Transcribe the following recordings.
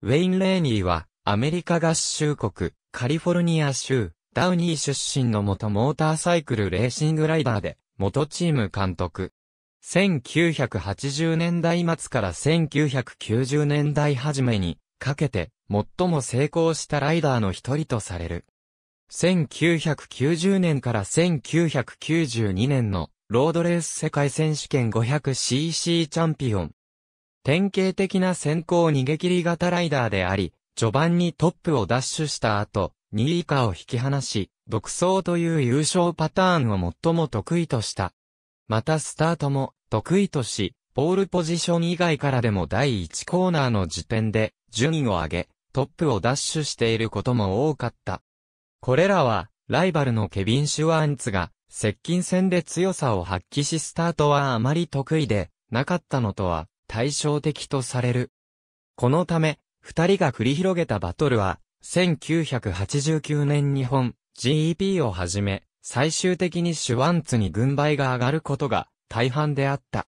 ウェイン・レーニーは、アメリカ合衆国、カリフォルニア州、ダウニー出身の元モーターサイクルレーシングライダーで、元チーム監督。1980年代末から1990年代初めにかけて最も成功したライダーの一人とされる。1990年から1992年のロードレース世界選手権 500cc チャンピオン、典型的な先行逃げ切り型ライダーであり、序盤にトップを奪取した後、2位以下を引き離し、独走という優勝パターンを最も得意とした。またスタートも得意とし、ポールポジション以外からでも第1コーナーの時点で順位を上げ、トップをダッシュしていることも多かった。これらは、ライバルのケビン・シュワンツが、接近戦で強さを発揮しスタートはあまり得意で、なかったのとは、対照的とされる。このため、二人が繰り広げたバトルは、1989年日本 GEP をはじめ、最終的にシュワンツに軍配が上がることが大半であった。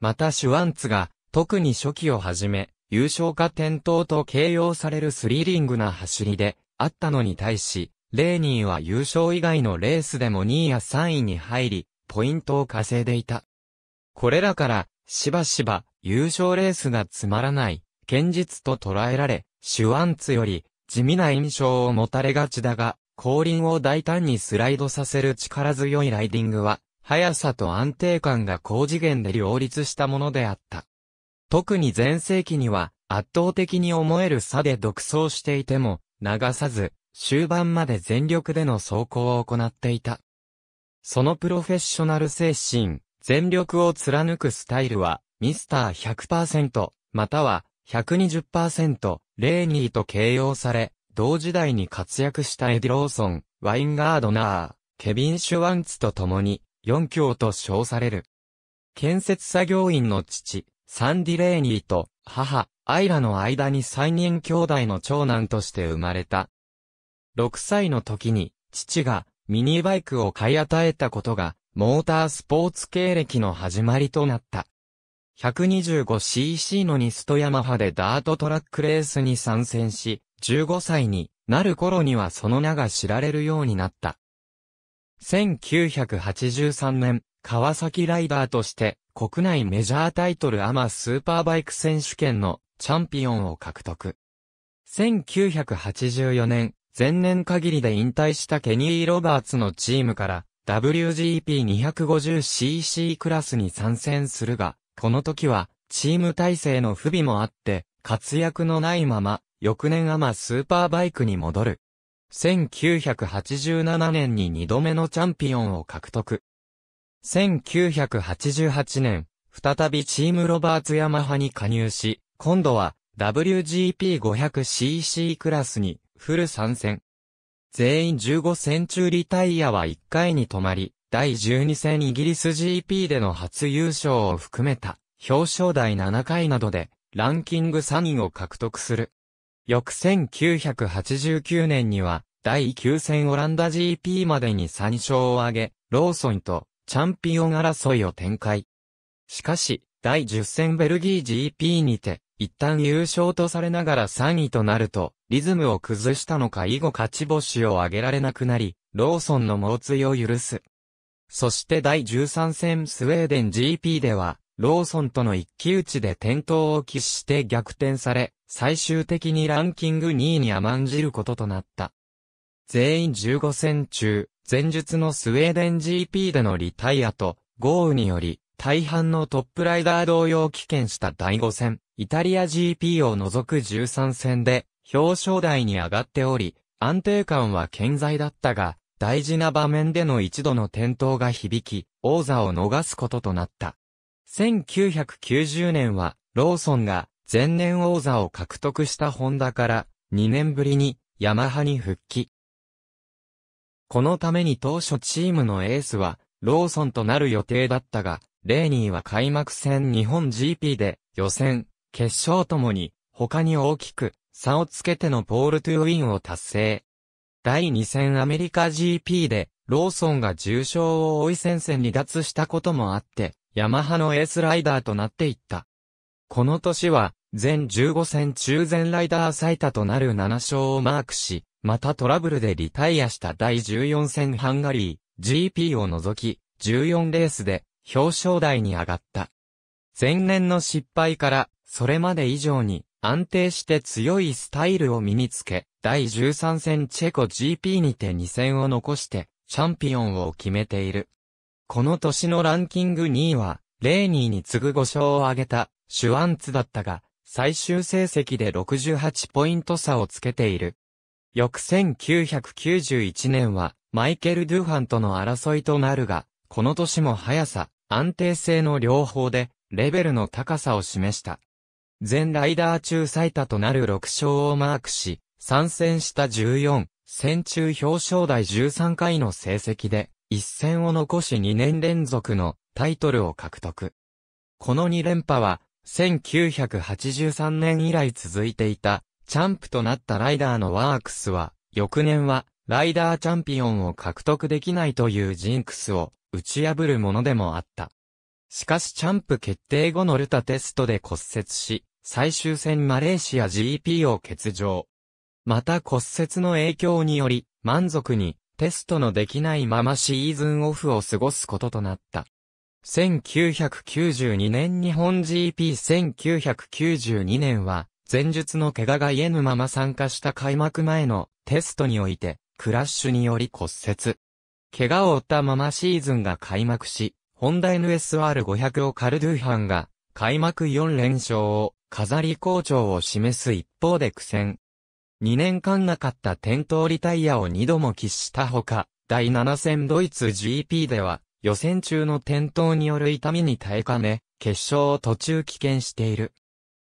またシュワンツが、特に初期をはじめ、優勝か転倒と形容されるスリーリングな走りで、あったのに対し、レーニーは優勝以外のレースでも2位や3位に入り、ポイントを稼いでいた。これらから、しばしば、優勝レースがつまらない、堅実と捉えられ、シュワンツより地味な印象を持たれがちだが、後輪を大胆にスライドさせる力強いライディングは、速さと安定感が高次元で両立したものであった。特に前世紀には、圧倒的に思える差で独走していても、流さず、終盤まで全力での走行を行っていた。そのプロフェッショナル精神、全力を貫くスタイルは、ミスター100%、または120%、レーニーと形容され、同時代に活躍したエディ・ローソン、ワインガードナー、ケビン・シュワンツと共に、四強と称される。建設作業員の父、サンディ・レーニーと母、アイラの間に三人兄弟の長男として生まれた。6歳の時に、父がミニバイクを買い与えたことが、モータースポーツ経歴の始まりとなった。125cc のニストヤマハでダートトラックレースに参戦し、15歳になる頃にはその名が知られるようになった。1983年、川崎ライダーとして国内メジャータイトルアマスーパーバイク選手権のチャンピオンを獲得。1984年、前年限りで引退したケニー・ロバーツのチームから WGP250cc クラスに参戦するが、この時は、チーム体制の不備もあって、活躍のないまま、翌年アマスーパーバイクに戻る。1987年に2度目のチャンピオンを獲得。1988年、再びチームロバーツヤマハに加入し、今度は WGP500cc クラスにフル参戦。全員15戦中リタイアは1回に止まり、第12戦イギリス GP での初優勝を含めた表彰台7回などでランキング3位を獲得する。翌1989年には第9戦オランダ GP までに3勝を挙げ、ローソンとチャンピオン争いを展開。しかし、第10戦ベルギー GP にて、一旦優勝とされながら3位となると、リズムを崩したのか以後勝ち星を挙げられなくなり、ローソンの猛追を許す。そして第13戦スウェーデン GP では、ローソンとの一騎打ちで転倒を喫して逆転され、最終的にランキング2位に甘んじることとなった。全員15戦中、前述のスウェーデン GP でのリタイアと、豪雨により、大半のトップライダー同様棄権した第5戦、イタリア GP を除く13戦で、表彰台に上がっており、安定感は健在だったが、大事な場面での一度の転倒が響き、王座を逃すこととなった。1990年は、ローソンが前年王座を獲得したホンダから2年ぶりにヤマハに復帰。このために当初チームのエースはローソンとなる予定だったが、レーニーは開幕戦日本 GP で予選、決勝ともに他に大きく差をつけてのポールトゥーウィンを達成。第2戦アメリカ GP で、ローソンが重傷を追い戦線離脱したこともあって、ヤマハのエースライダーとなっていった。この年は、全15戦中全ライダー最多となる7勝をマークし、またトラブルでリタイアした第14戦ハンガリー、GP を除き、14レースで表彰台に上がった。前年の失敗から、それまで以上に安定して強いスタイルを身につけ、第13戦チェコ GP にて2戦を残して、チャンピオンを決めている。この年のランキング2位は、レーニーに次ぐ5勝を挙げた、シュワンツだったが、最終成績で68ポイント差をつけている。翌1991年は、マイケル・ドゥファンとの争いとなるが、この年も速さ、安定性の両方で、レベルの高さを示した。全ライダー中最多となる6勝をマークし、参戦した14戦中表彰台13回の成績で、一戦を残し2年連続のタイトルを獲得。この2連覇は、1983年以来続いていた、チャンプとなったライダーのワークスは、翌年は、ライダーチャンピオンを獲得できないというジンクスを打ち破るものでもあった。しかしチャンプ決定後のルタテストで骨折し、最終戦マレーシア GP を欠場。また骨折の影響により、満足にテストのできないままシーズンオフを過ごすこととなった。1992年日本 GP1992 年は、前述の怪我が言えぬまま参加した開幕前のテストにおいて、クラッシュにより骨折。怪我を負ったままシーズンが開幕し、ホンダ NSR500 をカルドゥーハンが、開幕4連勝を、飾り好調を示す一方で苦戦。2年間なかった転倒リタイアを2度も喫したほか、第7戦ドイツ GP では、予選中の転倒による痛みに耐えかね、決勝を途中棄権している。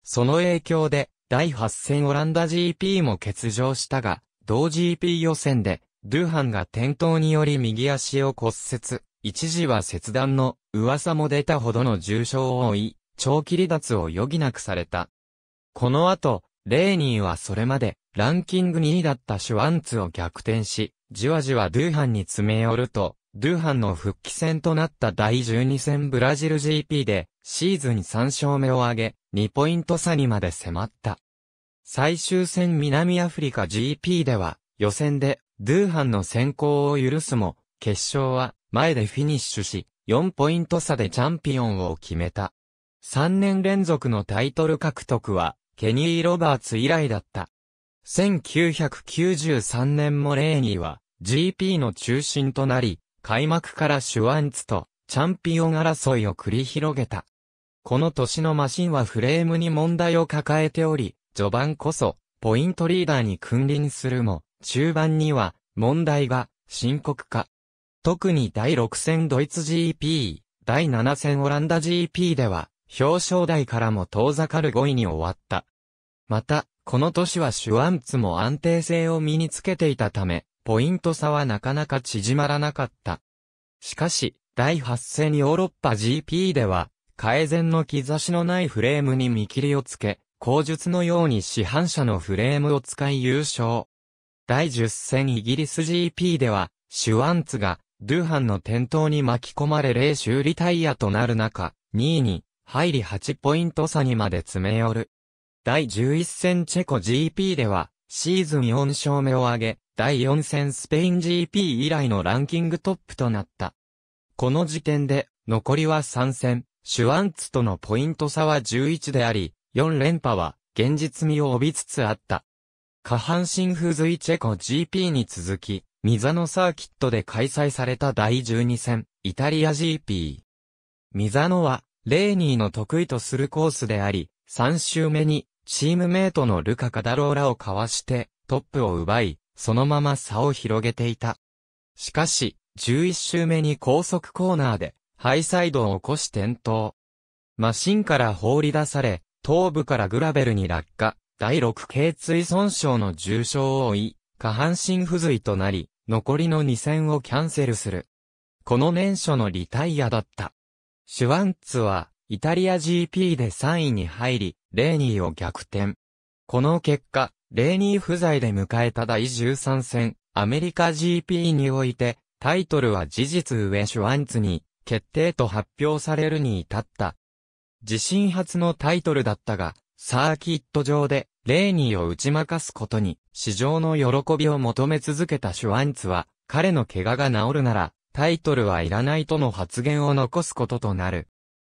その影響で、第8戦オランダ GP も欠場したが、同 GP 予選で、ドゥーハンが転倒により右足を骨折。一時は切断の噂も出たほどの重傷を負い、長期離脱を余儀なくされた。この後、レーニーはそれまでランキング2位だったシュワンツを逆転し、じわじわドゥーハンに詰め寄ると、ドゥーハンの復帰戦となった第12戦ブラジル GP で、シーズン3勝目を挙げ、2ポイント差にまで迫った。最終戦南アフリカ GP では、予選で、ドゥーハンの先行を許すも、決勝は、前でフィニッシュし、4ポイント差でチャンピオンを決めた。3年連続のタイトル獲得は、ケニー・ロバーツ以来だった。1993年もレーニーは GP の中心となり、開幕からシュワンツとチャンピオン争いを繰り広げた。この年のマシンはフレームに問題を抱えており、序盤こそポイントリーダーに君臨するも、中盤には問題が深刻化。特に第6戦ドイツ GP、第7戦オランダ GP では、表彰台からも遠ざかる5位に終わった。また、この年はシュワンツも安定性を身につけていたため、ポイント差はなかなか縮まらなかった。しかし、第8戦ヨーロッパ GP では、改善の兆しのないフレームに見切りをつけ、口述のように市販車のフレームを使い優勝。第10戦イギリス GP では、シュワンツがドゥハンの転倒に巻き込まれ0周リタイアとなる中、2位に入り8ポイント差にまで詰め寄る。第11戦チェコ GP では、シーズン4勝目を挙げ、第4戦スペイン GP 以来のランキングトップとなった。この時点で、残りは3戦、シュワンツとのポイント差は11であり、4連覇は、現実味を帯びつつあった。下半身不随チェコ GP に続き、ミザノサーキットで開催された第12戦、イタリア GP。ミザノは、レーニーの得意とするコースであり、3周目に、チームメイトのルカ・カダローラをかわして、トップを奪い、そのまま差を広げていた。しかし、11周目に高速コーナーで、ハイサイドを起こし転倒。マシンから放り出され、頭部からグラベルに落下、第 6K 椎損傷の重傷を負い、下半身不随となり、残りの2戦をキャンセルする。この年初のリタイアだった。シュワンツは、イタリア GP で3位に入り、レーニーを逆転。この結果、レーニー不在で迎えた第13戦、アメリカ GP において、タイトルは事実上シュワンツに、決定と発表されるに至った。自身初のタイトルだったが、サーキット上でレーニーを打ち負かすことに、市場の喜びを求め続けたシュワンツは、彼の怪我が治るなら、タイトルはいらないとの発言を残すこととなる。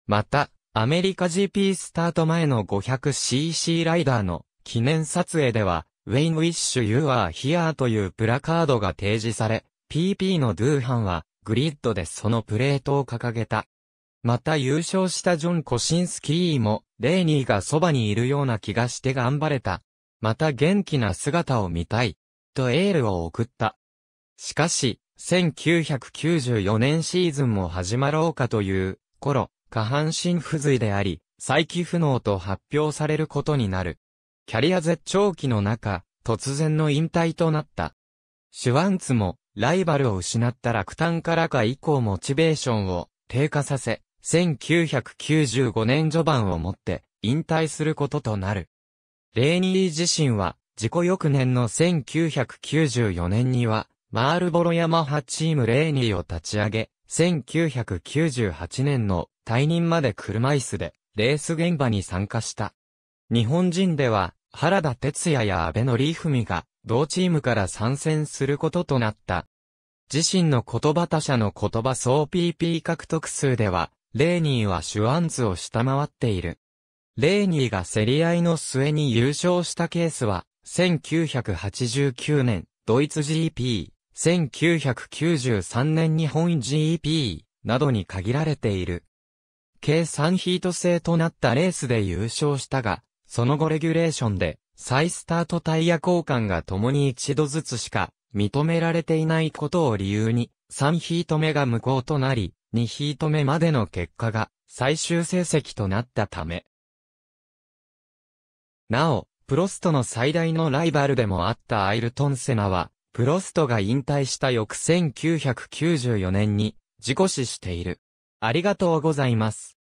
また、アメリカ GP スタート前の 500cc ライダーの記念撮影では、ウェイン・ウィッシュ・ユー・アー・ヒアーというプラカードが提示され、PP のドゥーハンは、グリッドでそのプレートを掲げた。また優勝したジョン・コシンスキーも、レーニーがそばにいるような気がして頑張れた。また元気な姿を見たい。とエールを送った。しかし、1994年シーズンも始まろうかという頃、下半身不随であり、再起不能と発表されることになる。キャリア絶頂期の中、突然の引退となった。シュワンツも、ライバルを失った落胆からか以降モチベーションを低下させ、1995年序盤をもって引退することとなる。レーニー自身は、自己翌年の1994年には、マールボロヤマハチームレーニーを立ち上げ、1998年の退任まで車椅子でレース現場に参加した。日本人では原田哲也や安倍のリーフミが同チームから参戦することとなった。自身の言葉他者の言葉総 PP 獲得数ではレーニーはシュワンツを下回っている。レーニーが競り合いの末に優勝したケースは、1989年、ドイツ GP、1993年日本 GP などに限られている。計3ヒート制となったレースで優勝したが、その後レギュレーションで、再スタートタイヤ交換が共に一度ずつしか認められていないことを理由に、3ヒート目が無効となり、2ヒート目までの結果が最終成績となったため。なお、プロストの最大のライバルでもあったアイルトン・セナは、プロストが引退した翌1994年に事故死している。ありがとうございます。